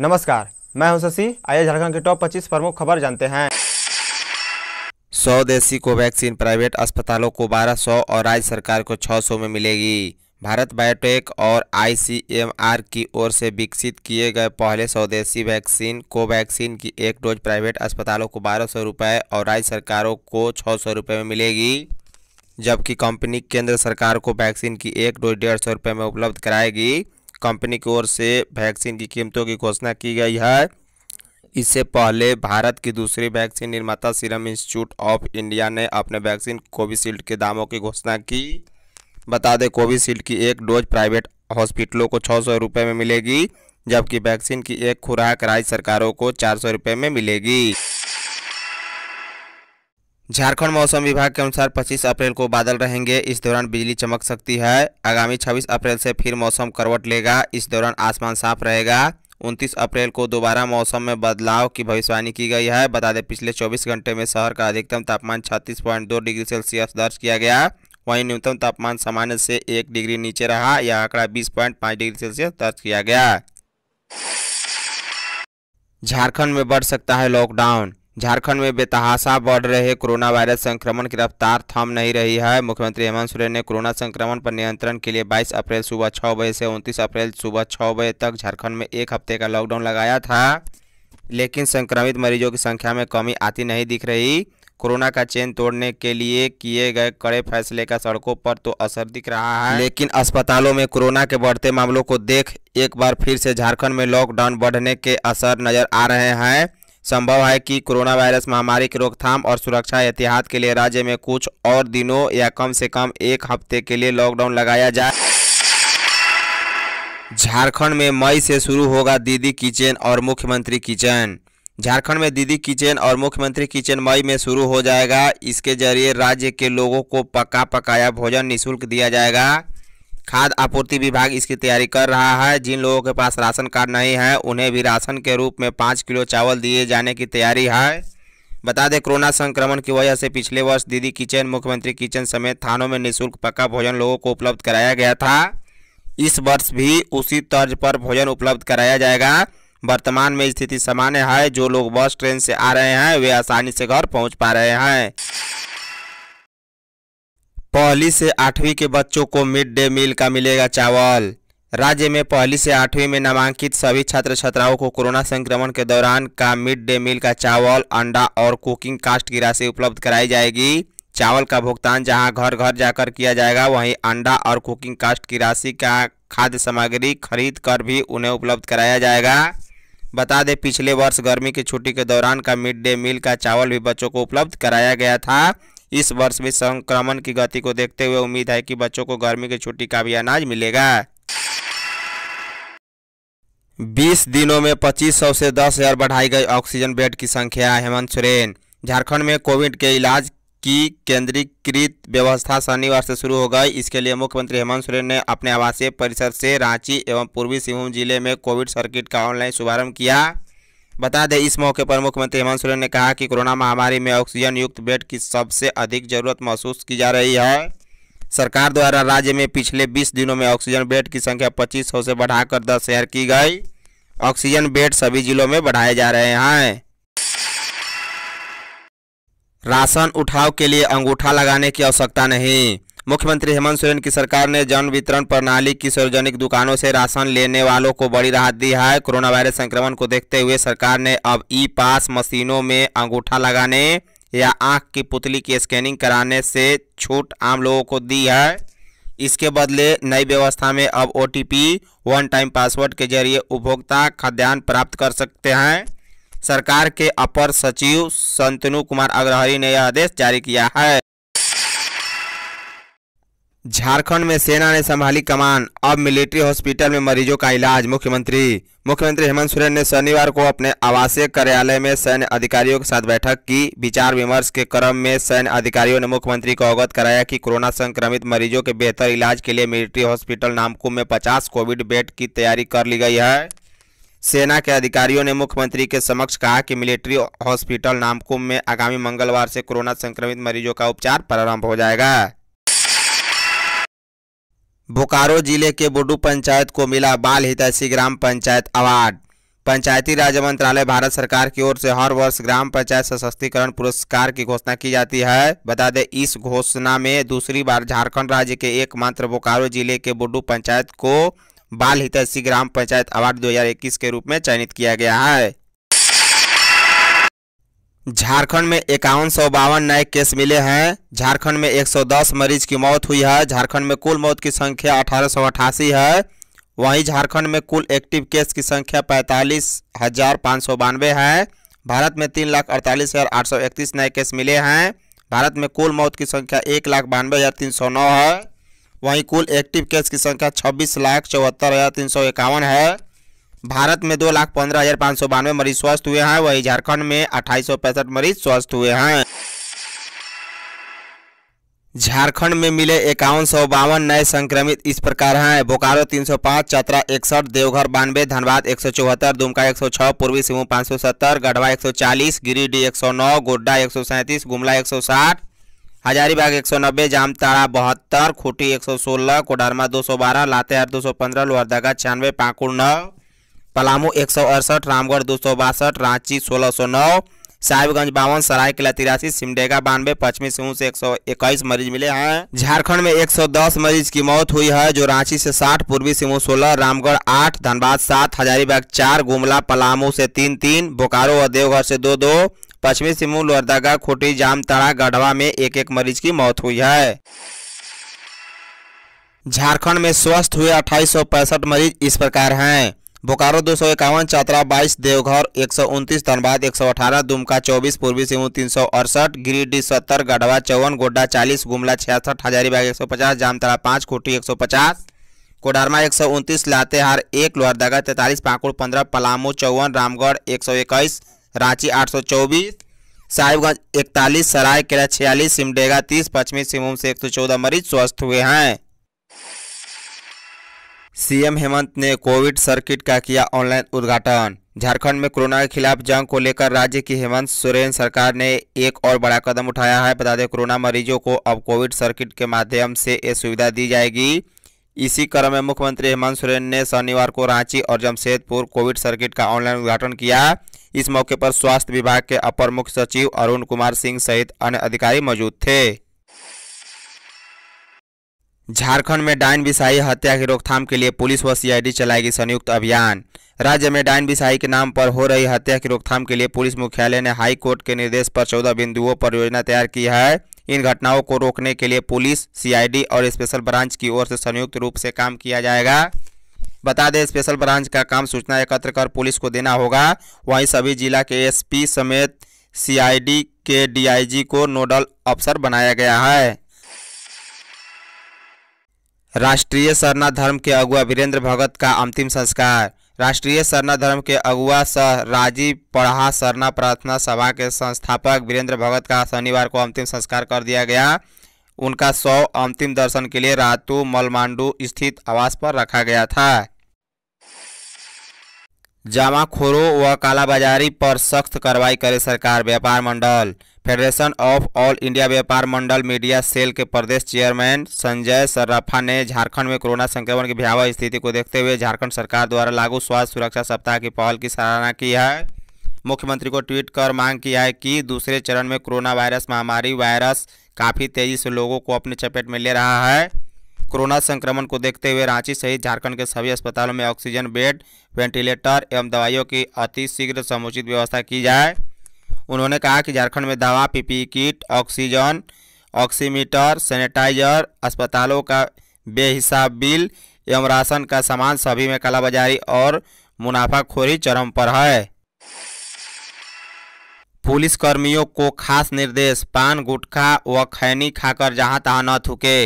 नमस्कार मैं हूं शशि आइए झारखंड के टॉप 25 प्रमुख खबर जानते हैं सौ कोवैक्सीन प्राइवेट अस्पतालों को 1200 और राज्य सरकार को 600 में मिलेगी भारत बायोटेक और आईसीएमआर की ओर से विकसित किए गए पहले स्वदेशी वैक्सीन कोवैक्सीन की एक डोज प्राइवेट अस्पतालों को बारह सौ रुपये और राज्य सरकारों को छः सौ रुपये में मिलेगी जबकि कंपनी केंद्र सरकार को वैक्सीन की एक डोज डेढ़ सौ रुपये में उपलब्ध कराएगी कंपनी की ओर से वैक्सीन की कीमतों की घोषणा की गई है इससे पहले भारत की दूसरी वैक्सीन निर्माता सीरम इंस्टीट्यूट ऑफ इंडिया ने अपने वैक्सीन कोविशील्ड के दामों की घोषणा की बता दें कोविशील्ड की एक डोज प्राइवेट हॉस्पिटलों को छः सौ रुपये में मिलेगी जबकि वैक्सीन की एक खुराक राज्य सरकारों को चार सौ रुपये में मिलेगी झारखंड मौसम विभाग के अनुसार 25 अप्रैल को बादल रहेंगे इस दौरान बिजली चमक सकती है आगामी 26 अप्रैल से फिर मौसम करवट लेगा इस दौरान आसमान साफ रहेगा 29 अप्रैल को दोबारा मौसम में बदलाव की भविष्यवाणी की गई है बता दें पिछले 24 घंटे में शहर का अधिकतम तापमान 36.2 डिग्री सेल्सियस दर्ज किया गया वहीं न्यूनतम तापमान सामान्य से एक डिग्री नीचे रहा यह आंकड़ा बीस डिग्री सेल्सियस दर्ज किया गया झारखंड में बढ़ सकता है लॉकडाउन झारखंड में बेतहाशा बढ़ रहे कोरोना वायरस संक्रमण की रफ्तार थम नहीं रही है मुख्यमंत्री हेमंत सोरेन ने कोरोना संक्रमण पर नियंत्रण के लिए 22 अप्रैल सुबह छः बजे से 29 अप्रैल सुबह छः बजे तक झारखंड में एक हफ्ते का लॉकडाउन लगाया था लेकिन संक्रमित मरीजों की संख्या में कमी आती नहीं दिख रही कोरोना का चेन तोड़ने के लिए किए गए कड़े फैसले का सड़कों पर तो असर दिख रहा है लेकिन अस्पतालों में कोरोना के बढ़ते मामलों को देख एक बार फिर से झारखंड में लॉकडाउन बढ़ने के असर नजर आ रहे हैं संभव है कि कोरोना वायरस महामारी की रोकथाम और सुरक्षा एहतियात के लिए राज्य में कुछ और दिनों या कम से कम एक हफ्ते के लिए लॉकडाउन लगाया जाए झारखंड में मई से शुरू होगा दीदी किचन और मुख्यमंत्री किचन झारखंड में दीदी किचन और मुख्यमंत्री किचन मई में शुरू हो जाएगा इसके जरिए राज्य के लोगों को पका पकाया भोजन निशुल्क दिया जाएगा खाद्य आपूर्ति विभाग इसकी तैयारी कर रहा है जिन लोगों के पास राशन कार्ड नहीं है उन्हें भी राशन के रूप में पाँच किलो चावल दिए जाने की तैयारी है बता दें कोरोना संक्रमण की वजह से पिछले वर्ष दीदी किचन मुख्यमंत्री किचन समेत थानों में निःशुल्क पक्का भोजन लोगों को उपलब्ध कराया गया था इस वर्ष भी उसी तर्ज पर भोजन उपलब्ध कराया जाएगा वर्तमान में स्थिति सामान्य है जो लोग बस ट्रेन से आ रहे हैं वे आसानी से घर पहुंच पा रहे हैं पहली से आठवीं के बच्चों को मिड डे मील का मिलेगा चावल राज्य में पहली से आठवीं में नामांकित सभी छात्र छात्राओं को कोरोना संक्रमण के दौरान का मिड डे मील का चावल अंडा और कुकिंग कास्ट की राशि उपलब्ध कराई जाएगी चावल का भुगतान जहां घर घर जाकर किया जाएगा वहीं अंडा और कुकिंग कास्ट की राशि का खाद्य सामग्री खरीद कर भी उन्हें उपलब्ध कराया जाएगा बता दें पिछले वर्ष गर्मी की छुट्टी के दौरान का मिड डे मील का चावल भी बच्चों को उपलब्ध कराया गया था इस वर्ष भी संक्रमण की गति को देखते हुए उम्मीद है कि बच्चों को गर्मी की छुट्टी का भी अनाज मिलेगा 20 दिनों में 2500 से हजार बढ़ाई गई ऑक्सीजन बेड की संख्या हेमंत सोरेन झारखंड में कोविड के इलाज की केंद्रीकृत व्यवस्था शनिवार से शुरू हो गई इसके लिए मुख्यमंत्री हेमंत सोरेन ने अपने आवासीय परिसर से रांची एवं पूर्वी सिंहभूम जिले में कोविड सर्किट का ऑनलाइन शुभारंभ किया बता दें इस मौके पर मुख्यमंत्री हेमंत सोरेन ने कहा कि कोरोना महामारी में ऑक्सीजन युक्त बेड की सबसे अधिक जरूरत महसूस की जा रही है सरकार द्वारा राज्य में पिछले 20 दिनों में ऑक्सीजन बेड की संख्या पच्चीस से बढ़ाकर दस हजार की गई ऑक्सीजन बेड सभी जिलों में बढ़ाए जा रहे हैं राशन उठाव के लिए अंगूठा लगाने की आवश्यकता नहीं मुख्यमंत्री हेमंत सोरेन की सरकार ने जन वितरण प्रणाली की सार्वजनिक दुकानों से राशन लेने वालों को बड़ी राहत दी है कोरोना वायरस संक्रमण को देखते हुए सरकार ने अब ई पास मशीनों में अंगूठा लगाने या आंख की पुतली की स्कैनिंग कराने से छूट आम लोगों को दी है इसके बदले नई व्यवस्था में अब ओ वन टाइम पासवर्ड के जरिए उपभोक्ता खाद्यान्न प्राप्त कर सकते हैं सरकार के अपर सचिव संतनु कुमार अग्रहरी ने यह आदेश जारी किया है झारखंड में सेना ने संभाली कमान अब मिलिट्री हॉस्पिटल में मरीजों का इलाज मुख्यमंत्री मुख्यमंत्री हेमंत सोरेन ने शनिवार को अपने आवासीय कार्यालय में सैन्य अधिकारियों के साथ बैठक की विचार विमर्श के क्रम में सैन्य अधिकारियों ने मुख्यमंत्री को अवगत कराया कि कोरोना संक्रमित मरीजों के बेहतर इलाज के लिए मिलिट्री हॉस्पिटल नामकुम में पचास कोविड बेड की तैयारी कर ली गई है सेना के अधिकारियों ने मुख्यमंत्री के समक्ष कहा कि मिलिट्री हॉस्पिटल नामकुम में आगामी मंगलवार से कोरोना संक्रमित मरीजों का उपचार प्रारंभ हो जाएगा बोकारो जिले के बोडू पंचायत को मिला बाल हितैषी ग्राम पंचायत अवार्ड पंचायती राज मंत्रालय भारत सरकार की ओर से हर वर्ष ग्राम पंचायत सशक्तिकरण पुरस्कार की घोषणा की जाती है बता दें इस घोषणा में दूसरी बार झारखंड राज्य के एकमात्र बोकारो जिले के बुडू पंचायत को बाल हितैषी ग्राम पंचायत अवार्ड 2021 के रूप में चयनित किया गया है झारखंड में इक्यावन सौ बावन नए केस मिले हैं झारखंड में 110 मरीज की मौत हुई है झारखंड में कुल मौत की संख्या अठारह है वहीं झारखंड में कुल एक्टिव केस की संख्या पैंतालीस हजार पाँच सौ बानवे है भारत में तीन लाख अड़तालीस हज़ार आठ सौ इकतीस नए केस मिले हैं भारत में कुल मौत की संख्या एक लाख बानवे हज़ार तीन सौ नौ है वहीं कुल एक्टिव केस की संख्या छब्बीस लाख चौहत्तर हज़ार तीन सौ इक्यावन है भारत में दो लाख पंद्रह हजार पाँच सौ बानवे मरीज स्वस्थ हुए हैं वहीं झारखंड में अट्ठाईस सौ पैंसठ मरीज स्वस्थ हुए हैं झारखंड में मिले इक्यावन सौ बावन नए संक्रमित इस प्रकार हैं बोकारो 305, चतरा इकसठ देवघर बानवे धनबाद एक सौ चौहत्तर दुमका एक सौ छः पूर्वी सिंहभूम पाँच सौ सत्तर गढ़वा एक सौ चालीस गिरिडीह एक सौ नौ गोड्डा एक सौ सैंतीस गुमला एक सौ साठ हजारीबाग एक सौ नब्बे जामताड़ा बहत्तर खूटी एक सौ सोलह कोडरमा दो सौ बारह लातेहार दो सौ पंद्रह लोहरदगा छियानवे पाकुड़ नौ पलामू एक सौ अड़सठ रामगढ़ दो सौ बासठ रांची सोलह सौ नौ साहिबगंज बावन सरायकला तिरासी सिमडेगा बानवे पश्चिमी सिंह से एक सौ इक्कीस मरीज मिले हैं झारखंड में 110 मरीज की मौत हुई है जो रांची से 60 पूर्वी सिंह 16 रामगढ़ 8 धनबाद 7 हजारीबाग 4 गुमला पलामू से 3 3 बोकारो और देवघर से 2 2 पश्चिमी सिंह लोहरदगा खूटी जामतरा गढ़वा में एक एक मरीज की मौत हुई है झारखंड में स्वस्थ हुए अट्ठाईस मरीज इस प्रकार हैं बोकारो दो सौ इक्यावन चतरा बाईस देवघर एक सौ उनतीस धनबाद एक सौ अठारह दुमका चौबीस पूर्वी सिंहभूम तीन सौ अड़सठ गिरिडीह सत्तर गढ़वा चौवन गोड्डा चालीस गुमला छियासठ हजारीबाग एक सौ पचास जामतरा पाँच खुटी एक सौ पचास कोडरमा एक सौ उनतीस लातेहार एक लोहरदगा तैंतालीस पाकुड़ पंद्रह पलामू चौवन रामगढ़ एक सौ इक्कीस रांची आठ सौ चौबीस साहिबगंज इकतालीस सरायकेला छियालीस सिमडेगा तीस पश्चिमी सिंहभूम से एक सौ चौदह मरीज स्वस्थ हुए हैं सीएम हेमंत ने कोविड सर्किट का किया ऑनलाइन उद्घाटन झारखंड में कोरोना के खिलाफ जंग को लेकर राज्य की हेमंत सोरेन सरकार ने एक और बड़ा कदम उठाया है बता दें कोरोना मरीजों को अब कोविड सर्किट के माध्यम से ये सुविधा दी जाएगी इसी क्रम में मुख्यमंत्री हेमंत सोरेन ने शनिवार को रांची और जमशेदपुर कोविड सर्किट का ऑनलाइन उद्घाटन किया इस मौके पर स्वास्थ्य विभाग के अपर मुख्य सचिव अरुण कुमार सिंह सहित अन्य अधिकारी मौजूद थे झारखंड में डायन बिसाही हत्या की रोकथाम के लिए पुलिस व सीआईडी चलाएगी संयुक्त अभियान राज्य में डायन बिसाही के नाम पर हो रही हत्या की रोकथाम के लिए पुलिस मुख्यालय ने हाई कोर्ट के निर्देश पर चौदह बिंदुओं पर योजना तैयार की है इन घटनाओं को रोकने के लिए पुलिस सीआईडी और स्पेशल ब्रांच की ओर से संयुक्त रूप से काम किया जाएगा बता दें स्पेशल ब्रांच का काम सूचना एकत्र कर पुलिस को देना होगा वहीं सभी जिला के एस समेत सी के डी को नोडल अफसर बनाया गया है राष्ट्रीय सरना धर्म के अगुआ वीरेंद्र भगत का अंतिम संस्कार राष्ट्रीय सरना धर्म के अगुआ सह राजीव पढ़ा सरना प्रार्थना सभा के संस्थापक वीरेंद्र भगत का शनिवार को अंतिम संस्कार कर दिया गया उनका सौ अंतिम दर्शन के लिए रातू मलमांडू स्थित आवास पर रखा गया था जमाखोरों व कालाबाजारी पर सख्त कार्रवाई करे सरकार Vyapar Mandal federation of all India Vyapar Mandal media cell के प्रदेश चेयरमैन संजय सर्राफा ने झारखंड में कोरोना संक्रमण की भयावह स्थिति को देखते हुए झारखंड सरकार द्वारा लागू स्वास्थ्य सुरक्षा सप्ताह की पहल की सराहना की है मुख्यमंत्री को ट्वीट कर मांग की है कि दूसरे चरण में कोरोना वायरस महामारी वायरस काफ़ी तेज़ी से लोगों को अपने चपेट में ले रहा है कोरोना संक्रमण को देखते हुए रांची सहित झारखंड के सभी अस्पतालों में ऑक्सीजन बेड वेंटिलेटर एवं दवाइयों की अतिशीघ्र समुचित व्यवस्था की जाए उन्होंने कहा कि झारखंड में दवा PP kit oxygen oximeter sanitiser अस्पतालों का बेहिसाब बिल एवं राशन का सामान सभी में कालाबाजारी और मुनाफाखोरी चरम पर है पुलिस कर्मियों को खास निर्देश पान गुटखा व खैनी खाकर जहां तहां न थूके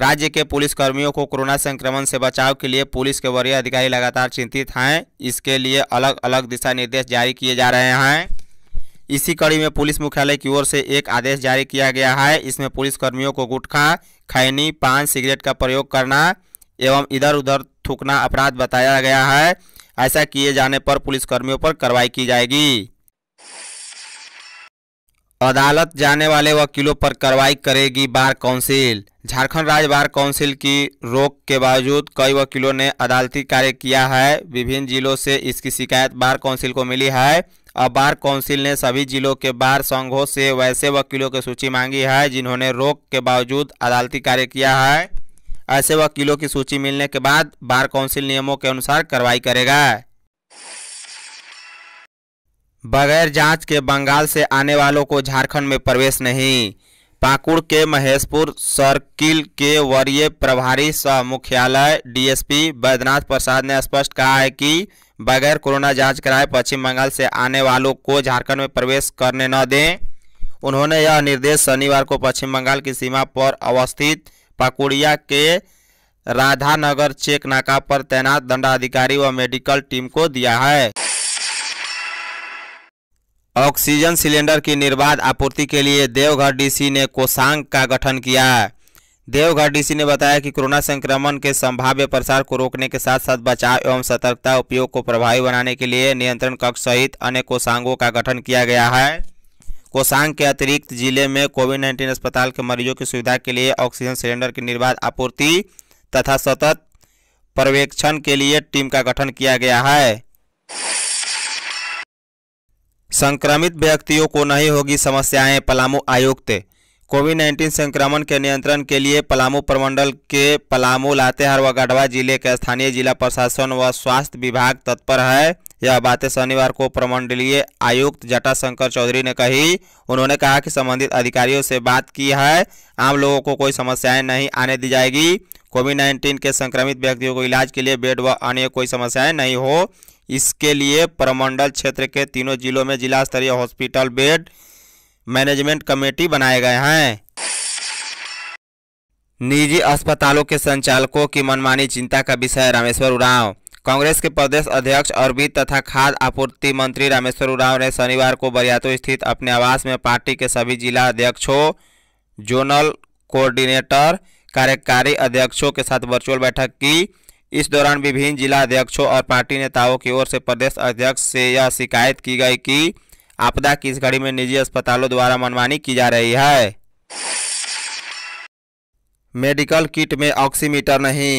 राज्य के पुलिस कर्मियों को कोरोना संक्रमण से बचाव के लिए पुलिस के वरीय अधिकारी लगातार चिंतित हैं इसके लिए अलग अलग दिशा निर्देश जारी किए जा रहे हैं इसी कड़ी में पुलिस मुख्यालय की ओर से एक आदेश जारी किया गया है इसमें पुलिस कर्मियों को गुटखा खैनी पान सिगरेट का प्रयोग करना एवं इधर उधर थूकना अपराध बताया गया है ऐसा किए जाने पर पुलिस कर्मियों पर कार्रवाई की जाएगी अदालत जाने वाले वकीलों पर कार्रवाई करेगी बार काउंसिल झारखंड राज्य बार काउंसिल की रोक के बावजूद कई वकीलों ने अदालती कार्य किया है विभिन्न जिलों से इसकी शिकायत बार काउंसिल को मिली है अब बार काउंसिल ने सभी जिलों के बार संघों से वैसे वकीलों की सूची मांगी है जिन्होंने रोक के बावजूद अदालती कार्य किया है ऐसे वकीलों की सूची मिलने के बाद बार काउंसिल नियमों के अनुसार कार्रवाई करेगा बगैर जांच के बंगाल से आने वालों को झारखंड में प्रवेश नहीं पाकुड़ के महेशपुर सर्किल के वरीय प्रभारी सह मुख्यालय डीएसपी बैद्यनाथ प्रसाद ने स्पष्ट कहा है कि बगैर कोरोना जांच कराए पश्चिम बंगाल से आने वालों को झारखंड में प्रवेश करने न दें उन्होंने यह निर्देश शनिवार को पश्चिम बंगाल की सीमा पर अवस्थित पाकुड़िया के राधानगर चेक नाका पर तैनात दंडाधिकारी व मेडिकल टीम को दिया है ऑक्सीजन सिलेंडर की निर्बाध आपूर्ति के लिए देवघर डीसी ने कोसांग का गठन किया है देवघर डीसी ने बताया कि कोरोना संक्रमण के संभाव्य प्रसार को रोकने के साथ साथ बचाव एवं सतर्कता उपयोग को प्रभावी बनाने के लिए नियंत्रण कक्ष सहित अन्य कोषांगों का गठन किया गया है कोषांग के अतिरिक्त जिले में कोविड नाइन्टीन अस्पताल के मरीजों की सुविधा के लिए ऑक्सीजन सिलेंडर की निर्बाध आपूर्ति तथा सतत पर्यवेक्षण के लिए टीम का गठन किया गया है संक्रमित व्यक्तियों को नहीं होगी समस्याएं पलामू आयुक्त कोविड नाइन्टीन संक्रमण के नियंत्रण के लिए पलामू प्रमंडल के पलामू लातेहार व गढ़वा जिले के स्थानीय जिला प्रशासन व स्वास्थ्य विभाग तत्पर है यह बातें शनिवार को प्रमंडलीय आयुक्त जटा शंकर चौधरी ने कही उन्होंने कहा कि संबंधित अधिकारियों से बात की है आम लोगों को कोई समस्याएं नहीं आने दी जाएगी कोविड नाइन्टीन के संक्रमित व्यक्तियों को इलाज के लिए बेड व अन्य कोई समस्याएं नहीं हो इसके लिए प्रमंडल क्षेत्र के तीनों जिलों में जिला स्तरीय हॉस्पिटल बेड मैनेजमेंट कमेटी बनाए गए हैं निजी अस्पतालों के संचालकों की मनमानी चिंता का विषय रामेश्वर उराव कांग्रेस के प्रदेश अध्यक्ष और वित्त तथा खाद्य आपूर्ति मंत्री रामेश्वर उराव ने शनिवार को बरियातो स्थित अपने आवास में पार्टी के सभी जिला अध्यक्षों जोनल कोऑर्डिनेटर कार्यकारी अध्यक्षों के साथ वर्चुअल बैठक की इस दौरान विभिन्न जिला अध्यक्षों और पार्टी नेताओं की ओर से प्रदेश अध्यक्ष से यह शिकायत की गई कि आपदा की इस घड़ी में निजी अस्पतालों द्वारा मनमानी की जा रही है मेडिकल किट में ऑक्सीमीटर नहीं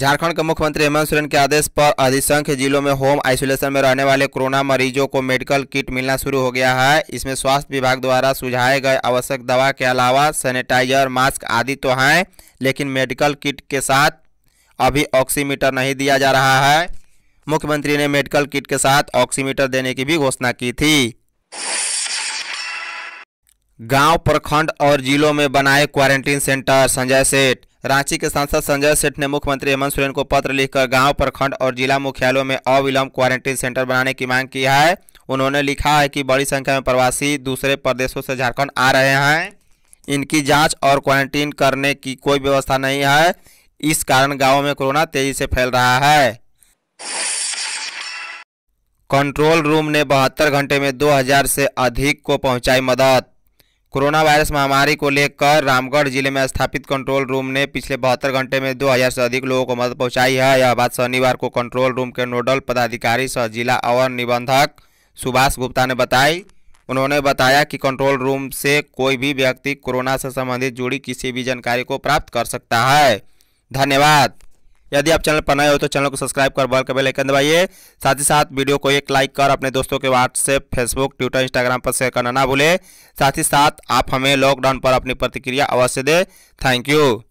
झारखंड के मुख्यमंत्री हेमंत सोरेन के आदेश पर अधिसंख्य जिलों में होम आइसोलेशन में रहने वाले कोरोना मरीजों को मेडिकल किट मिलना शुरू हो गया है इसमें स्वास्थ्य विभाग द्वारा सुझाए गए आवश्यक दवा के अलावा सैनिटाइजर मास्क आदि तो हैं लेकिन मेडिकल किट के साथ अभी ऑक्सीमीटर नहीं दिया जा रहा है मुख्यमंत्री ने मेडिकल किट के साथ ऑक्सीमीटर देने की भी घोषणा की थी गांव प्रखंड और जिलों में बनाए क्वारंटीन सेंटर संजय सेठ रांची के सांसद संजय सेठ ने मुख्यमंत्री हेमंत सोरेन को पत्र लिखकर गांव प्रखंड और जिला मुख्यालयों में अविलंब क्वारंटीन सेंटर बनाने की मांग की है उन्होंने लिखा है कि बड़ी संख्या में प्रवासी दूसरे प्रदेशों से झारखंड आ रहे हैं इनकी जांच और क्वारंटीन करने की कोई व्यवस्था नहीं है इस कारण गाँव में कोरोना तेजी से फैल रहा है कंट्रोल रूम ने बहत्तर घंटे में 2000 से अधिक को पहुंचाई मदद कोरोना वायरस महामारी को लेकर रामगढ़ जिले में स्थापित कंट्रोल रूम ने पिछले बहत्तर घंटे में 2000 से अधिक लोगों को मदद पहुंचाई है यह बात शनिवार को कंट्रोल रूम के नोडल पदाधिकारी सह जिला अवर निबंधक सुभाष गुप्ता ने बताई उन्होंने बताया कि कंट्रोल रूम से कोई भी व्यक्ति कोरोना से संबंधित जुड़ी किसी भी जानकारी को प्राप्त कर सकता है धन्यवाद यदि आप चैनल पर नए हो तो चैनल को सब्सक्राइब कर बल के बेल आइकन दबाइए साथ ही साथ वीडियो को एक लाइक कर अपने दोस्तों के व्हाट्सएप फेसबुक ट्विटर इंस्टाग्राम पर शेयर करना ना भूले साथ ही साथ आप हमें लॉकडाउन पर अपनी प्रतिक्रिया अवश्य दें थैंक यू